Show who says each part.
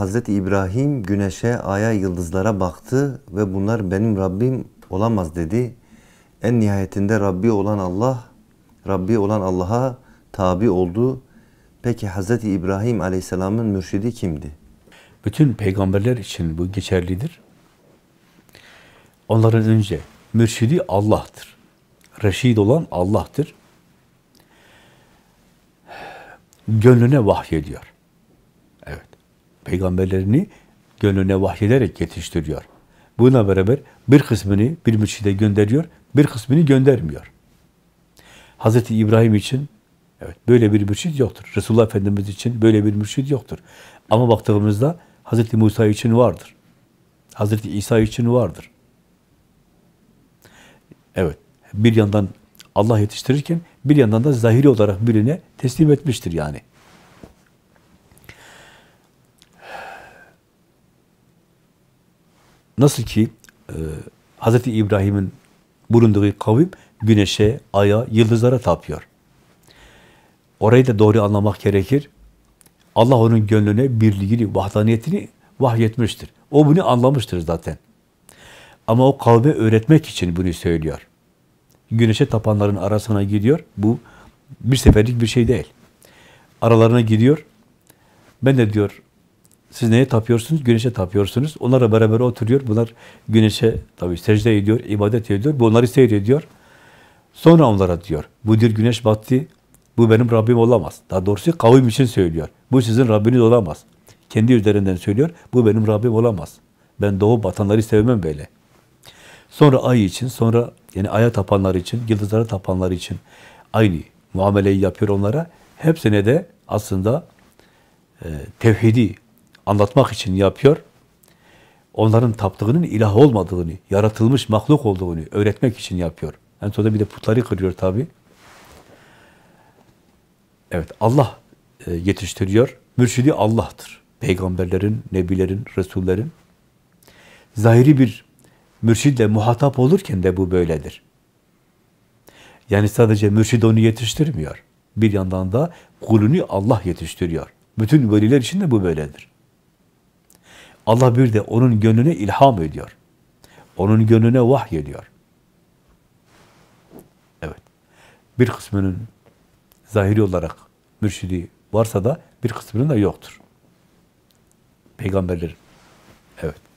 Speaker 1: Hazreti İbrahim güneşe, aya, yıldızlara baktı ve bunlar benim Rabbim olamaz dedi. En nihayetinde Rabbi olan Allah, Rabbi olan Allah'a tabi oldu. Peki Hazreti İbrahim Aleyhisselam'ın mürşidi kimdi? Bütün peygamberler için bu geçerlidir.
Speaker 2: Onların önce mürşidi Allah'tır. Reşid olan Allah'tır. Gönlüne vahyediyor peygamberlerini gönlüne vahyederek yetiştiriyor. Buna beraber bir kısmını bir mürşide gönderiyor, bir kısmını göndermiyor. Hz. İbrahim için evet böyle bir mürşid yoktur. Resulullah Efendimiz için böyle bir mürşid yoktur. Ama baktığımızda Hz. Musa için vardır. Hz. İsa için vardır. Evet, bir yandan Allah yetiştirirken bir yandan da zahiri olarak birine teslim etmiştir yani. Nasıl ki e, Hz. İbrahim'in bulunduğu kavim güneşe, aya, yıldızlara tapıyor. Orayı da doğru anlamak gerekir. Allah onun gönlüne birliğini, vahdaniyetini vahyetmiştir. O bunu anlamıştır zaten. Ama o kavme öğretmek için bunu söylüyor. Güneşe tapanların arasına gidiyor. Bu bir seferlik bir şey değil. Aralarına gidiyor. Ben de diyor siz neye tapıyorsunuz? Güneşe tapıyorsunuz. Onlarla beraber oturuyor. Bunlar güneşe tabi, secde ediyor, ibadet ediyor. Bu onları seyrediyor. Sonra onlara diyor. Bu diyor güneş battı. Bu benim Rabbim olamaz. Daha doğrusu kavim için söylüyor. Bu sizin Rabbiniz olamaz. Kendi üzerinden söylüyor. Bu benim Rabbim olamaz. Ben doğu batanları sevmem böyle. Sonra ay için, sonra yani aya tapanlar için, yıldızlara tapanlar için aynı muameleyi yapıyor onlara. Hepsine de aslında e, tevhidi anlatmak için yapıyor. Onların taptığının ilah olmadığını, yaratılmış mahluk olduğunu öğretmek için yapıyor. En yani sonunda bir de putları kırıyor tabi. Evet, Allah e, yetiştiriyor. Mürşidi Allah'tır. Peygamberlerin, nebilerin, resullerin. Zahiri bir mürşidle muhatap olurken de bu böyledir. Yani sadece mürşid onu yetiştirmiyor. Bir yandan da kulunu Allah yetiştiriyor. Bütün veliler için de bu böyledir. Allah bir de onun gönlüne ilham ediyor. Onun gönlüne vahy ediyor. Evet. Bir kısmının zahiri olarak mürşidi varsa da bir kısmının da yoktur. Peygamberler, Evet.